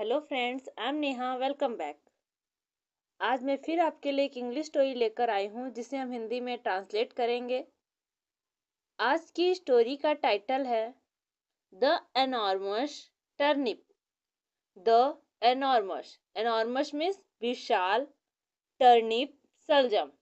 Hello friends I am Neha welcome back आज मैं फिर आपके लिए एक इंग्लिश स्टोरी लेकर आई हूँ जिसे हम हिंदी में ट्रांसलेट करेंगे आज की स्टोरी का टाइटल है the enormous turnip the enormous enormous means विशाल टर्निप सलजम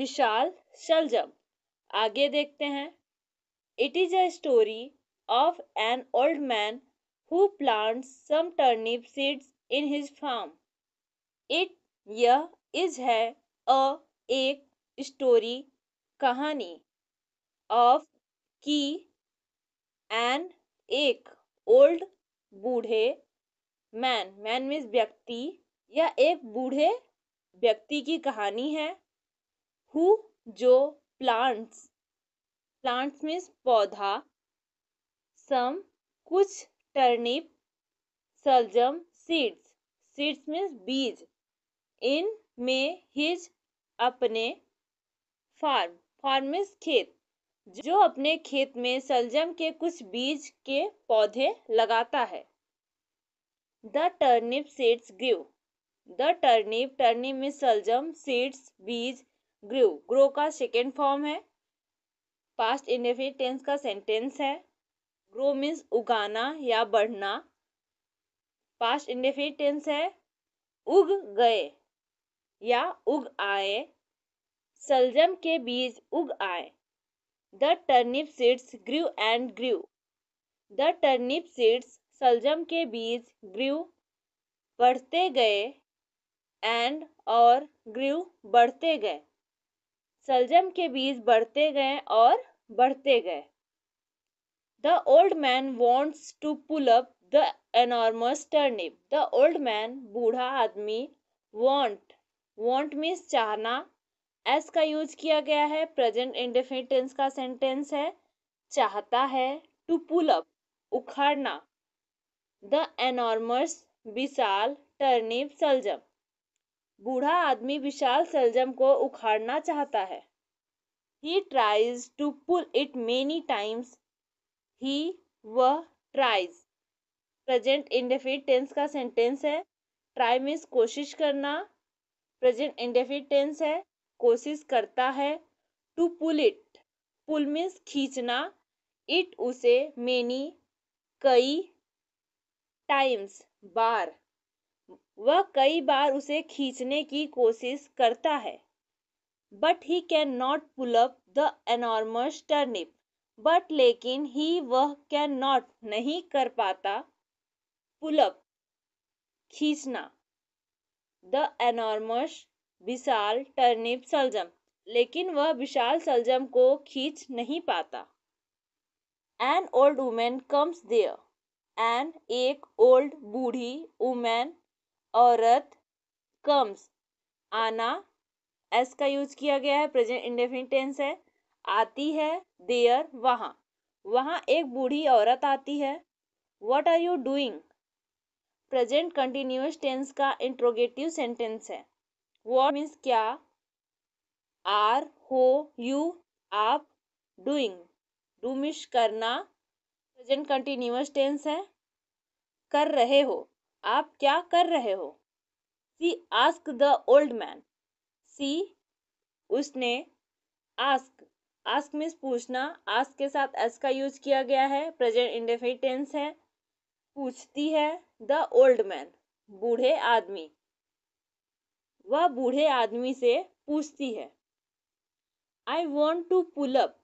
विशाल सलजम आगे देखते हैं it is a story of an old man who plants some turnip seeds in his farm. It यह इज है अ एक स्टोरी कहानी ऑफ की एन एक ओल्ड बूढ़े मैन मैन मीन्स व्यक्ति या एक बूढ़े व्यक्ति की कहानी है हु जो प्लांट्स प्लांट्स मीन्स पौधा सम कुछ टर्निप सलजम सीड्स सीड्स मीन्स बीज इन में हिज अपने फार्म फार्म मीन्स खेत जो अपने खेत में सलजम के कुछ बीज के पौधे लगाता है the turnip seeds grew the turnip turnip में सलजम सीड्स बीज ग्रिव ग्रो का सेकेंड फॉर्म है पास्ट इंडेफिनिट टेंस का सेंटेंस है ग्रो मीन्स उगाना या बढ़ना पास्ट इंडेफिनिट टेंस है उग गए या उग आए सलजम के बीज उग आए the turnip seeds grew and grew the turnip seeds सलजम के बीज ग्रू बढ़ते गए एंड और ग्रू बढ़ते गए सलजम के बीज बढ़ते गए और बढ़ते गए The old man wants to pull up the enormous turnip. The old man बूढ़ा आदमी want want means चाहना एस का यूज किया गया है प्रेजेंट इंडेफिनिट टेंस का सेंटेंस है चाहता है टू पुल अप उखाड़ना द एनॉर्मस विशाल टर्निप सलजम बूढ़ा आदमी विशाल सलजम को उखाड़ना चाहता है he tries to pull it many times he व ट्राइज प्रेजेंट इंडेफिट टेंस का सेंटेंस है ट्राई मीन्स कोशिश करना प्रेजेंट इंडेफिट टेंस है कोशिश करता है to pull it pull means खींचना इट उसे मेनी कई टाइम्स बार वह कई बार उसे खींचने की कोशिश करता है but he can not pull up the enormous turnip but लेकिन ही वह कैन नॉट नहीं कर पाता पुलअप खींचना द एनॉर्मस विशाल टर्निप सलजम लेकिन वह विशाल सलजम को खींच नहीं पाता an old woman comes there an एक ओल्ड बूढ़ी वुमेन औरत कम्स आना एस का यूज किया गया है प्रेजेंट इंडेफिनिट टेंस है आती है देयर वहाँ वहाँ एक बूढ़ी औरत आती है what are you doing present continuous tense का इंट्रोगेटिव सेंटेंस है वॉट मीन्स क्या आर हो यू आप डूइंग डू मिश करना प्रेजेंट कंटिन्यूस टेंस है कर रहे हो आप क्या कर रहे हो she ask the old man she उसने आस्क आस्क मीन्स पूछना आस्क के साथ एस का यूज किया गया है प्रेजेंट इंडेफिनिट टेंस है पूछती है द ओल्ड मैन बूढ़े आदमी वह बूढ़े आदमी से पूछती है I want to pull up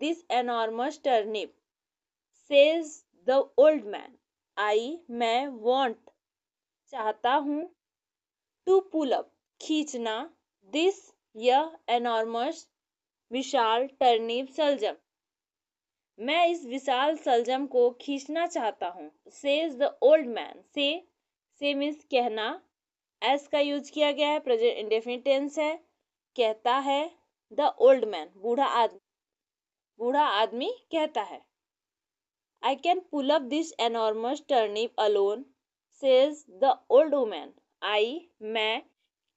this enormous turnip says the old man I मैं वॉन्ट चाहता हूँ टू पुल अप खींचना दिस यह एनॉर्मस विशाल टर्निप सलजम मैं इस विशाल सलजम को खींचना चाहता हूँ इज द ओल्ड मैन से से मीन्स कहना एस का यूज किया गया है प्रेजेंट इंडेफिनिट टेंस है कहता है द ओल्ड मैन बूढ़ा आदमी बूढ़ा आदमी कहता है I can pull up this enormous turnip alone says the old woman I मैं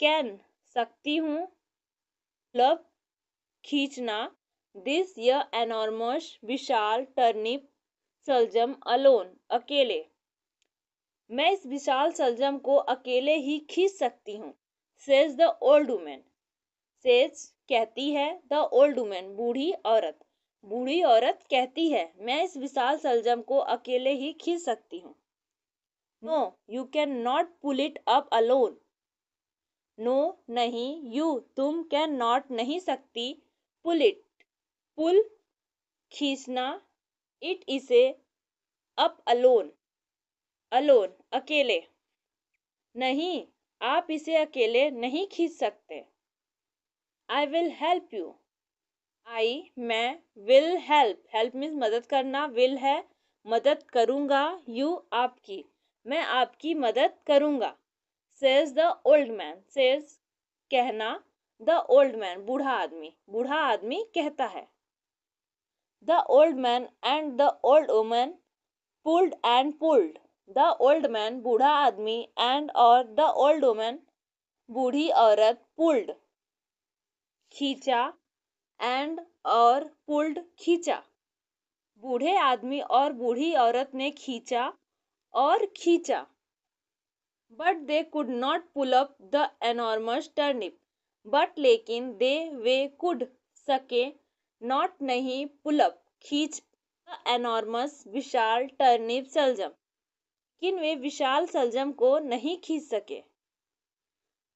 कैन सकती हूँ पुल मतलब खींचना दिस य एनॉर्मस विशाल टर्निप सलजम अलोन अकेले मैं इस विशाल सलजम को अकेले ही खींच सकती हूँ says the old woman says कहती है द ओल्ड वुमेन बूढ़ी औरत बूढ़ी औरत कहती है मैं इस विशाल सलजम को अकेले ही खींच सकती हूँ no you can not pull it up alone no नहीं यू तुम कैन नॉट नहीं सकती पुल इट पुल खींचना इट इसे अप अलोन अलोन अकेले नहीं आप इसे अकेले नहीं खींच सकते I will help you I मैं विल हेल्प हेल्प मीन्स मदद करना विल है मदद करूँगा यू आपकी मैं आपकी मदद करूँगा says the old man says कहना द ओल्ड मैन बूढ़ा आदमी बूढ़ा आदमी कहता है the old man and the old woman pulled and pulled the old man बूढ़ा आदमी एंड और द ओल्ड वुमेन बूढ़ी औरत पुल्ड खींचा एंड और पुल्ड खींचा बूढ़े आदमी और बूढ़ी औरत ने खींचा और खींचा but they could not pull up the enormous turnip but लेकिन दे वे कुड सके नॉट नहीं पुलअप खींच एनॉर्मस विशाल टर्निप सलजम किन वे विशाल सलजम को नहीं खींच सके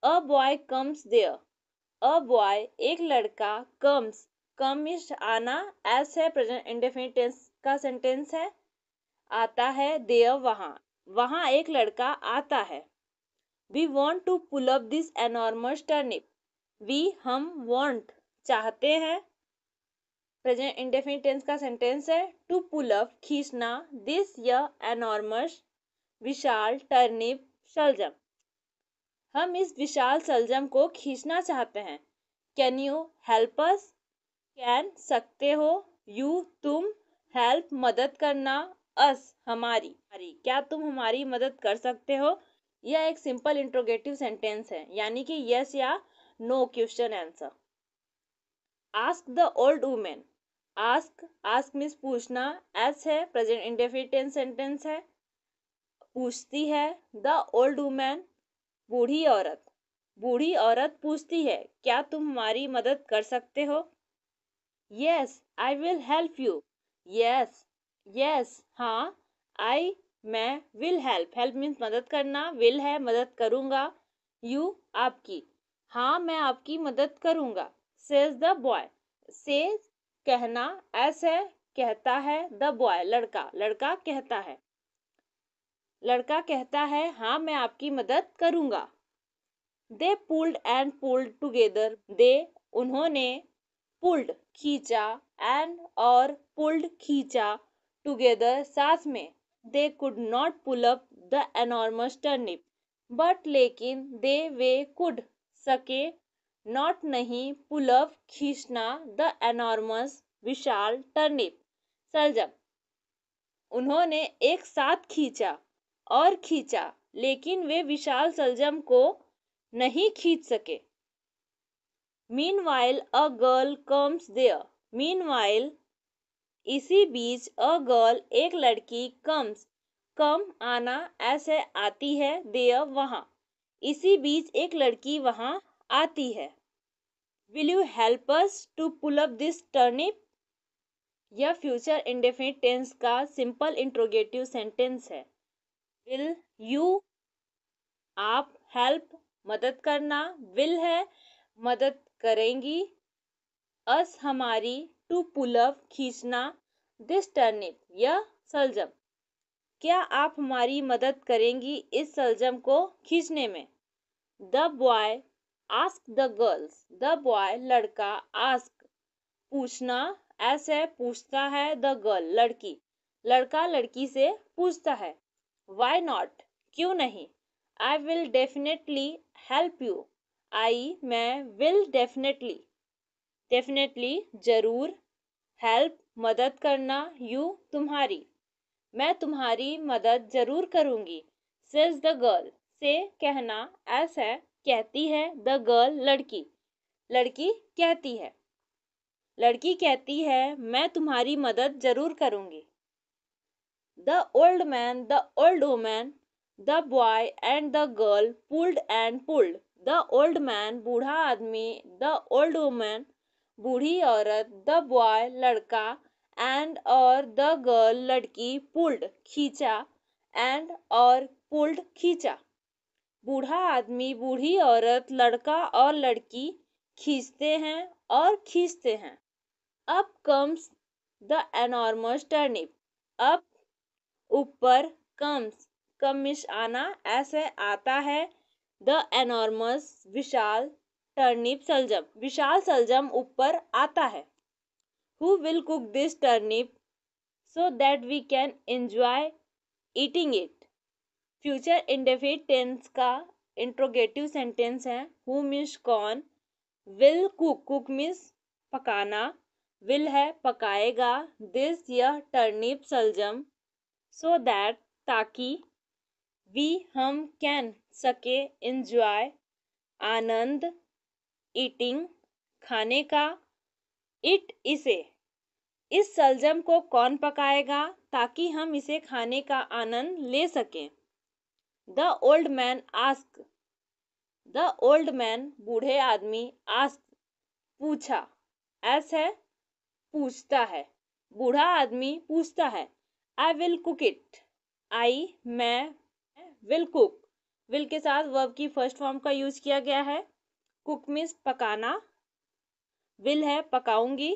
a boy comes there a boy एक लड़का कम्स कम आना एस है प्रेजेंट इंडेफिनिट का सेंटेंस है आता है देयर वहाँ वहाँ एक लड़का आता है we want to pull up this enormous turnip we हम वॉन्ट चाहते हैं प्रेजेंट इंडेफिनिट टेंस का सेंटेंस है टू पुल अप खींचना दिस य एनॉर्मस विशाल टर्निप सलजम हम इस विशाल सलजम को खींचना चाहते हैं can you help us can सकते हो यू तुम हेल्प मदद करना अस हमारी क्या तुम हमारी मदद कर सकते हो यह एक सिंपल इंट्रोगेटिव सेंटेंस है यानी कि यस या no question answer ask the old woman ask ask means पूछना एस है प्रेजेंट इंडेफिटेंट सेंटेंस है पूछती है द ओल्ड वुमेन बूढ़ी औरत बूढ़ी औरत पूछती है क्या तुम हमारी मदद कर सकते हो yes I will help you yes yes हाँ आई मैं विल हेल्प हेल्प मीन्स मदद करना विल है मदद करूँगा यू आपकी हाँ मैं आपकी मदद करूँगा सेज द बॉय से कहना एस है कहता है द बॉय लड़का लड़का कहता है लड़का कहता है हाँ मैं आपकी मदद करूँगा they pulled and pulled together they उन्होंने पुल्ड खींचा एंड और पुल्ड खींचा टुगेदर साथ में they could not pull up the enormous turnip but लेकिन दे वे कुड सके नॉट नहीं पुलव खींचना द एनॉर्मस विशाल टर्निप सलजम उन्होंने एक साथ खींचा और खींचा लेकिन वे विशाल सलजम को नहीं खींच सके meanwhile a girl comes there meanwhile इसी बीच अ गर्ल एक लड़की कम्स कम आना ऐसे आती है देयर वहाँ इसी बीच एक लड़की वहां आती है will you help us to pull up this turnip यह फ्यूचर इंडेफिनिट टेंस का सिंपल इंट्रोगेटिव सेंटेंस है विल यू आप हेल्प मदद करना विल है मदद करेंगी अस हमारी टू पुल अप खींचना दिस टर्निप यह सलजम क्या आप हमारी मदद करेंगी इस सलजम को खींचने में the boy ask the girls the boy लड़का आस्क पूछना ऐसे पूछता है द गर्ल लड़की लड़का लड़की से पूछता है वाई नॉट क्यों नहीं I will definitely help you I मैं विल डेफिनेटली डेफिनेटली जरूर हेल्प मदद करना यू तुम्हारी मैं तुम्हारी मदद जरूर करूंगी सेज द गर्ल से कहना एस है कहती है द गर्ल लड़की लड़की कहती है लड़की कहती है मैं तुम्हारी मदद जरूर करूंगी the old man the old woman the boy and the girl pulled and pulled the old man बूढ़ा आदमी द ओल्ड वोमैन बूढ़ी औरत द बॉय लड़का एंड और द गर्ल लड़की पुल्ड खींचा एंड और पुल्ड खींचा बूढ़ा आदमी बूढ़ी औरत लड़का और लड़की खींचते हैं और खींचते हैं up comes the enormous turnip up ऊपर कम्स कमिश आना ऐसे आता है द एनॉर्मस विशाल टर्निप सलजम विशाल सलजम ऊपर आता है who will cook this turnip so that we can enjoy eating it future indefinite tense का इंट्रोगेटिव सेंटेंस है हु मीन्स कौन विल कुक कुक मीन्स पकाना विल है पकाएगा दिस यह टर्निप सलजम सो दैट ताकि वी हम कैन सके इन्जॉय आनंद ईटिंग खाने का इट इसे इस सलजम को कौन पकाएगा ताकि हम इसे खाने का आनंद ले सकें the old man ask the old man बूढ़े आदमी आस्क पूछा एस है पूछता है बूढ़ा आदमी पूछता है I will cook it I मैं विल कुक विल के साथ वर्ब की फर्स्ट फॉर्म का यूज किया गया है कुक मीन्स पकाना विल है पकाऊंगी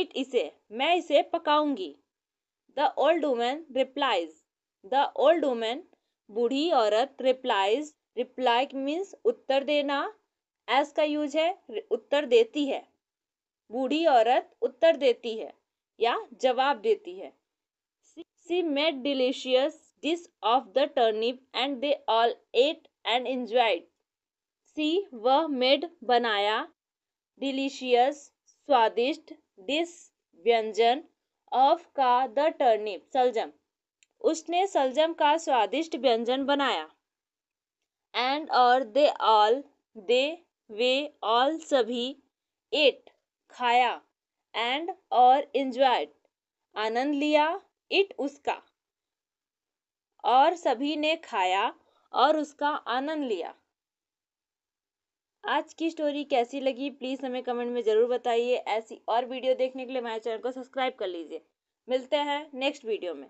इट इसे मैं इसे पकाऊंगी the old woman replies the old woman बूढ़ी औरत रिप्लाइज रिप्लाई मीन्स उत्तर देना एस का यूज है उत्तर देती है बूढ़ी औरत उत्तर देती है या जवाब देती है she made delicious dish of the turnip and they all ate and enjoyed she वह मेड बनाया डिलीशियस स्वादिष्ट दिस व्यंजन ऑफ का द टर्निप सलजम उसने सलजम का स्वादिष्ट व्यंजन बनाया एंड और दे ऑल दे वे ऑल सभी एट खाया एंड और इंजॉयड आनंद लिया इट उसका और सभी ने खाया और उसका आनंद लिया आज की स्टोरी कैसी लगी प्लीज़ हमें कमेंट में ज़रूर बताइए ऐसी और वीडियो देखने के लिए हमारे चैनल को सब्सक्राइब कर लीजिए मिलते हैं नेक्स्ट वीडियो में